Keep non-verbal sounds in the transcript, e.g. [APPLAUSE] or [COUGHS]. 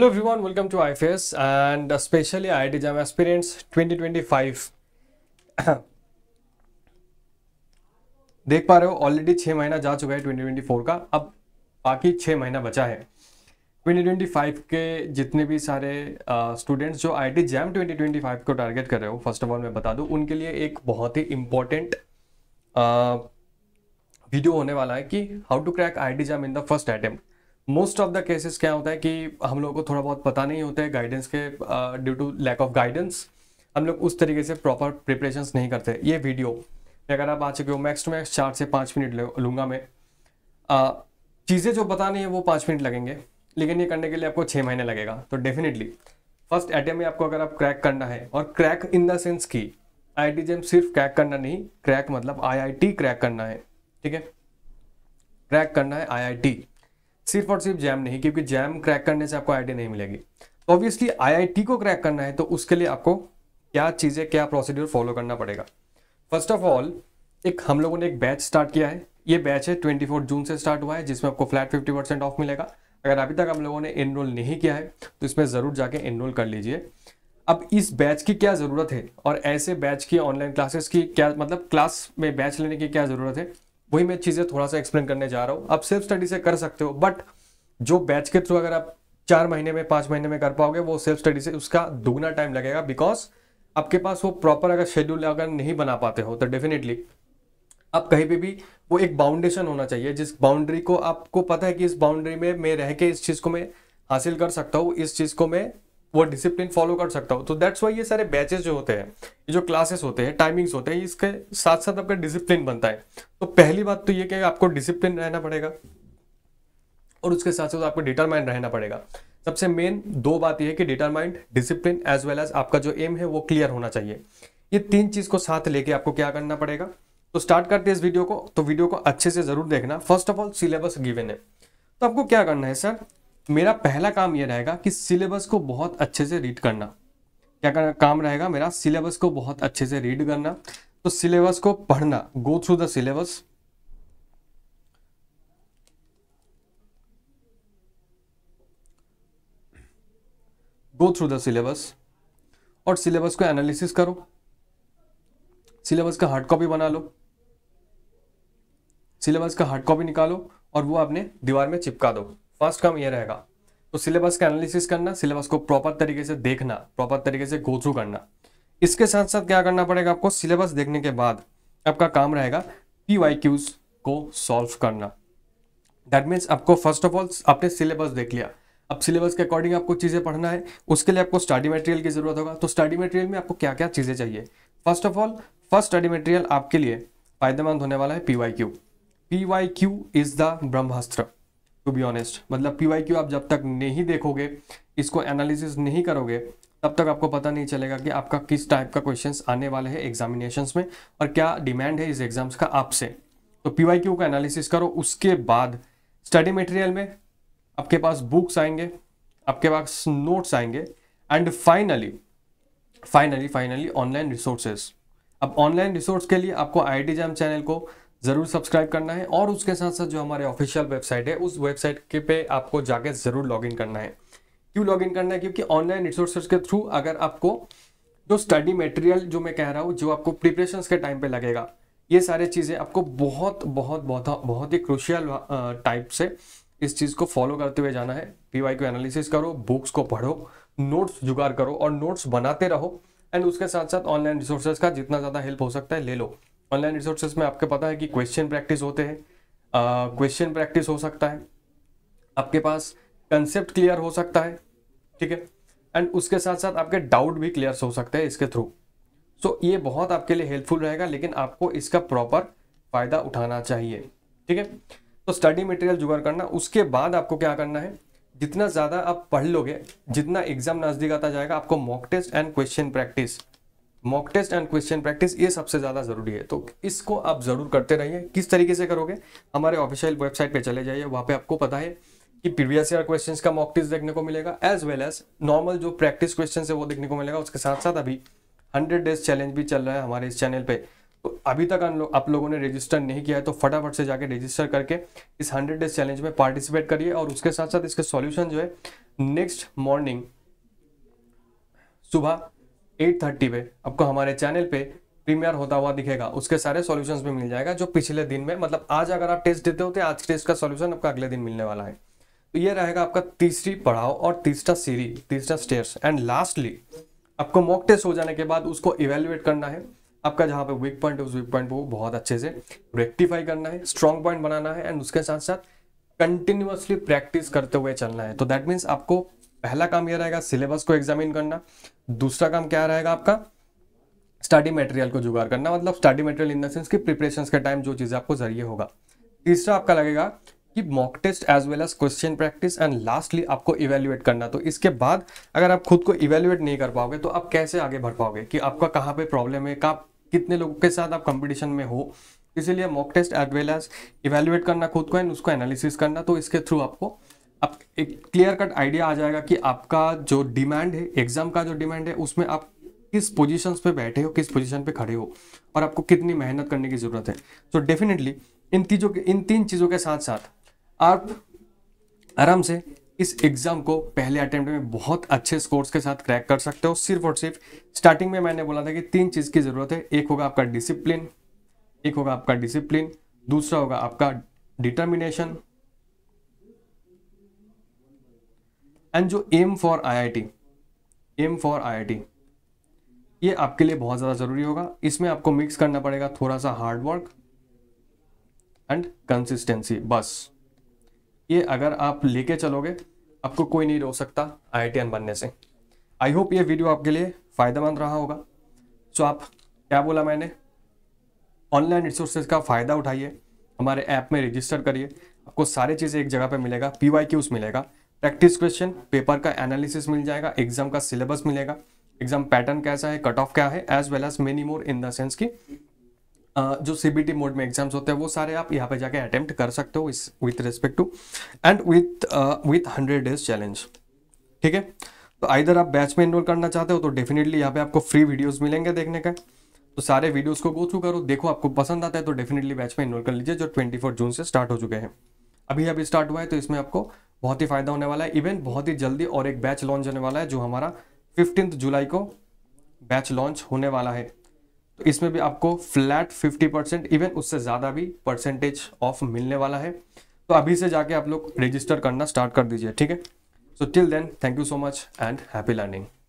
Hello everyone welcome to I and specially I IIT JAM experience 2025. [COUGHS] देख पा रहे हो ऑलरेडी छः महीना जा चुका है 2024 का अब बाकी छः महीना बचा है 2025 के जितने भी सारे स्टूडेंट्स जो आई टी जैम 2025 को टारगेट कर रहे हो फर्स्ट ऑफ ऑल मैं बता दूं उनके लिए एक बहुत ही इम्पॉर्टेंट वीडियो होने वाला है कि how to crack I T in the first attempt most of the cases क्या होता है कि हम लोगों को थोड़ा बहुत पता नहीं होता है गाइडेंस के due to lack of guidance हम लोग उस तरीके से प्रॉपर प्रिपरेशन नहीं करते ये वीडियो अगर आप आ चुके हो मैक्स टू मैक्स चार से पाँच मिनट लूँगा मैं uh, चीज़ें जो बतानी है वो पाँच मिनट लगेंगे लेकिन ये करने के लिए आपको छः महीने लगेगा तो डेफिनेटली फर्स्ट एटेम में आपको अगर आप क्रैक करना है और क्रैक इन द सेंस की आई आई सिर्फ क्रैक करना नहीं क्रैक मतलब आई क्रैक करना है ठीक है क्रैक करना है आई सिर्फ और सिर्फ जैम नहीं क्योंकि जैम क्रैक करने से आपको आईआईटी नहीं मिलेगी तो ऑब्वियसली आईआईटी को क्रैक करना है तो उसके लिए आपको क्या चीज़ें क्या प्रोसीड्यूर फॉलो करना पड़ेगा फर्स्ट ऑफ ऑल एक हम लोगों ने एक बैच स्टार्ट किया है ये बैच है ट्वेंटी जून से स्टार्ट हुआ है जिसमें आपको फ्लैट फिफ्टी परसेंट ऑफ मिलेगा अगर अभी तक हम लोगों ने एनरोल नहीं किया है तो इसमें ज़रूर जाके एनरोल कर लीजिए अब इस बैच की क्या ज़रूरत है और ऐसे बैच की ऑनलाइन क्लासेस की क्या मतलब क्लास में बैच लेने की क्या ज़रूरत है वही मैं चीज़ें थोड़ा सा एक्सप्लेन करने जा रहा हूँ आप सेल्फ स्टडी से कर सकते हो बट जो बैच के थ्रू अगर आप चार महीने में पाँच महीने में कर पाओगे वो सेल्फ स्टडी से उसका दुगना टाइम लगेगा बिकॉज आपके पास वो प्रॉपर अगर शेड्यूल अगर नहीं बना पाते हो तो डेफिनेटली आप कहीं पे भी वो एक बाउंडेशन होना चाहिए जिस बाउंड्री को आपको पता है कि इस बाउंड्री में मैं रह के इस चीज़ को मैं हासिल कर सकता हूँ इस चीज़ को मैं वो डिसिप्लिन फॉलो कर सकता हो तो दैट्स वाई ये सारे बैचेस जो होते हैं ये जो क्लासेस होते हैं टाइमिंग्स होते हैं इसके साथ साथ आपका डिसिप्लिन बनता है तो पहली बात तो ये कि आपको डिसिप्लिन रहना पड़ेगा और उसके साथ साथ आपको डिटरमाइंड रहना पड़ेगा सबसे मेन दो बात यह है कि determined discipline as well as आपका जो एम है वो क्लियर होना चाहिए ये तीन चीज़ को साथ लेके आपको क्या करना पड़ेगा तो स्टार्ट करते हैं इस वीडियो को तो वीडियो को अच्छे से ज़रूर देखना first of all syllabus given है तो आपको क्या करना है सर मेरा पहला काम यह रहेगा कि सिलेबस को बहुत अच्छे से रीड करना क्या करना काम रहेगा मेरा सिलेबस को बहुत अच्छे से रीड करना तो सिलेबस को पढ़ना go through the syllabus go through the syllabus और सिलेबस को एनालिसिस करो सिलेबस का हार्ड कॉपी बना लो सिलेबस का हार्ड कॉपी निकालो और वो आपने दीवार में चिपका दो फर्स्ट काम ये रहेगा तो सिलेबस का एनालिसिस करना सिलेबस को प्रॉपर तरीके से देखना प्रॉपर तरीके से गोथ्रू करना इसके साथ साथ क्या करना पड़ेगा आपको सिलेबस देखने के बाद आपका काम रहेगा पी वाई क्यूज को सॉल्व करना दैट मीन्स आपको फर्स्ट ऑफ ऑल आपने सिलेबस देख लिया अब सिलेबस के अकॉर्डिंग आपको चीज़ें पढ़ना है उसके लिए आपको स्टडी मटेरियल की ज़रूरत होगा तो स्टडी मटेरियल में आपको क्या क्या चीज़ें चाहिए first of all first study material आपके लिए फायदेमंद होने वाला है P Y Q P Y Q is the brahmastra to be honest मतलब पी वाई क्यू आप जब तक नहीं देखोगे इसको एनालिसिस नहीं करोगे तब तक आपको पता नहीं चलेगा कि आपका किस टाइप का क्वेश्चंस आने वाले हैं एग्जामिनेशन में और क्या डिमांड है इस एग्जाम्स का आपसे तो पी वाई क्यू का एनालिसिस करो उसके बाद स्टडी मटेरियल में आपके पास बुक्स आएंगे आपके पास नोट्स आएंगे and finally finally finally online resources अब ऑनलाइन रिसोर्स के लिए आपको आई टी जैम चैनल को ज़रूर सब्सक्राइब करना है और उसके साथ साथ जो हमारे ऑफिशियल वेबसाइट है उस वेबसाइट के पे आपको जाके ज़रूर लॉगिन करना है क्यों लॉगिन करना है क्योंकि ऑनलाइन रिसोर्सेज के थ्रू अगर आपको जो स्टडी मटेरियल जो मैं कह रहा हूँ जो आपको प्रिपरेशन के टाइम पर लगेगा ये सारे चीज़ें आपको बहुत बहुत बहुत बहुत ही क्रुशियल टाइप से इस चीज़ को फॉलो करते हुए जाना है पी को एनालिसिस करो बुक्स को पढ़ो नोट्स जुगाड़ करो और नोट्स बनाते रहो एंड उसके साथ साथ ऑनलाइन रिसोर्सेज का जितना ज़्यादा हेल्प हो सकता है ले लो ऑनलाइन रिसोर्सेज में आपके पता है कि क्वेश्चन प्रैक्टिस होते हैं क्वेश्चन प्रैक्टिस हो सकता है आपके पास कंसेप्ट क्लियर हो सकता है ठीक है एंड उसके साथ साथ आपके डाउट भी क्लियर हो सकते हैं इसके थ्रू सो so, ये बहुत आपके लिए हेल्पफुल रहेगा लेकिन आपको इसका प्रॉपर फ़ायदा उठाना चाहिए ठीक है तो स्टडी मटेरियल जुगाड़ करना उसके बाद आपको क्या करना है जितना ज़्यादा आप पढ़ लोगे जितना एग्जाम नज़दीक आता जाएगा आपको mock test and question practice mock test and question practice ये सबसे ज़्यादा ज़रूरी है तो इसको आप ज़रूर करते रहिए किस तरीके से करोगे हमारे ऑफिशियल वेबसाइट पे चले जाइए वहाँ पे आपको पता है कि प्रीवियस ईयर क्वेश्चन का मॉक टेस्ट देखने को मिलेगा एज वेल एज नॉर्मल जो प्रैक्टिस क्वेश्चन है वो देखने को मिलेगा उसके साथ साथ अभी हंड्रेड डेज चैलेंज भी चल रहा है हमारे इस चैनल पर तो अभी तक लो, आप लोगों ने रजिस्टर नहीं किया है तो फटाफट से जाके रजिस्टर करके इस हंड्रेड डेज चैलेंज में पार्टिसिपेट करिए और उसके साथ साथ इसके सॉल्यूशन जो है नेक्स्ट मॉर्निंग सुबह 8:30 पे आपको हमारे चैनल पे प्रीमियर होता हुआ दिखेगा उसके सारे सॉल्यूशंस भी मिल जाएगा जो पिछले दिन में मतलब आज अगर आप टेस्ट देते होते तो आज टेस्ट का सोल्यूशन आपका अगले दिन मिलने वाला है तो ये रहेगा आपका तीसरी पढ़ाव और तीसरा सीरी तीसरा स्टेयर्स एंड लास्टली आपको मॉक टेस्ट हो जाने के बाद उसको इवेल्युएट करना है आपका जहाँ पे वीक पॉइंट है उस वीक पॉइंट को बहुत अच्छे से रेक्टिफाई करना है स्ट्रॉन्ग पॉइंट बनाना है एंड उसके साथ साथ कंटिन्यूसली प्रैक्टिस करते हुए चलना है तो दैट मीन्स आपको पहला काम यह रहेगा सिलेबस को एग्जामिन करना दूसरा काम क्या रहेगा आपका स्टडी मटेरियल को जुगाड़ करना मतलब study material in the sense की प्रिपरेशन के टाइम जो चीज़ें आपको जरिए होगा तीसरा आपका लगेगा कि mock test as well as question practice and lastly आपको इवेल्युएट करना तो इसके बाद अगर आप खुद को इवेल्युएट नहीं कर पाओगे तो आप कैसे आगे बढ़ पाओगे कि आपका कहाँ पे प्रॉब्लम है कहाँ कितने लोगों के साथ आप कंपटीशन में हो इसीलिए mock test as well as evaluate करना खुद को एंड उसको एनालिसिस करना तो इसके थ्रू आपको अब एक क्लियर कट आइडिया आ जाएगा कि आपका जो डिमांड है एग्जाम का जो डिमांड है उसमें आप किस पोजिशन पे बैठे हो किस पोजिशन पे खड़े हो और आपको कितनी मेहनत करने की ज़रूरत है तो डेफिनेटली इन चीजों के इन तीन चीज़ों के साथ साथ आप आराम से इस एग्ज़ाम को पहले अटेम्प्ट में बहुत अच्छे स्कोर्स के साथ क्रैक कर सकते हो सिर्फ और सिर्फ स्टार्टिंग में मैंने बोला था कि तीन चीज़ की ज़रूरत है एक होगा आपका डिसिप्लिन एक होगा आपका डिसिप्लिन दूसरा होगा आपका डिटर्मिनेशन एंड जो aim for IIT aim for IIT ये आपके लिए बहुत ज़्यादा ज़रूरी होगा इसमें आपको मिक्स करना पड़ेगा थोड़ा सा हार्ड वर्क एंड कंसिस्टेंसी बस ये अगर आप लेके चलोगे आपको कोई नहीं रोक सकता आई बनने से आई होप ये वीडियो आपके लिए फ़ायदेमंद रहा होगा सो आप क्या बोला मैंने ऑनलाइन रिसोर्सेज का फ़ायदा उठाइए हमारे ऐप में रजिस्टर करिए आपको सारी चीज़ें एक जगह पे मिलेगा पी वाई मिलेगा प्रैक्टिस क्वेश्चन पेपर का एनालिसिस मिल जाएगा एग्जाम का सिलेबस मिलेगा एग्जाम पैटर्न कैसा है कट ऑफ क्या है as well as many more in the sense की जो सीबीटी मोड में एग्जाम्स होते हैं वो सारे आप यहाँ पे जाके अटेम्प्ट कर सकते हो इस with respect to and with with hundred days challenge ठीक है तो आइधर आप बैच में इनरोल करना चाहते हो तो डेफिनेटली यहाँ पे आपको फ्री वीडियोस मिलेंगे देखने का तो सारे वीडियोस को गो थ्रू करो देखो आपको पसंद आता है तो डेफिनेटली बैच में इनरोल कर लीजिए जो ट्वेंटी जून से स्टार्ट हो चुके हैं अभी अभी स्टार्ट हुआ है तो इसमें आपको बहुत ही फ़ायदा होने वाला है इवन बहुत ही जल्दी और एक बैच लॉन्च होने वाला है जो हमारा फिफ्टीन जुलाई को बैच लॉन्च होने वाला है तो इसमें भी आपको फ्लैट 50 परसेंट इवन उससे ज़्यादा भी परसेंटेज ऑफ मिलने वाला है तो अभी से जाके आप लोग रजिस्टर करना स्टार्ट कर दीजिए ठीक है so till then thank you so much and happy learning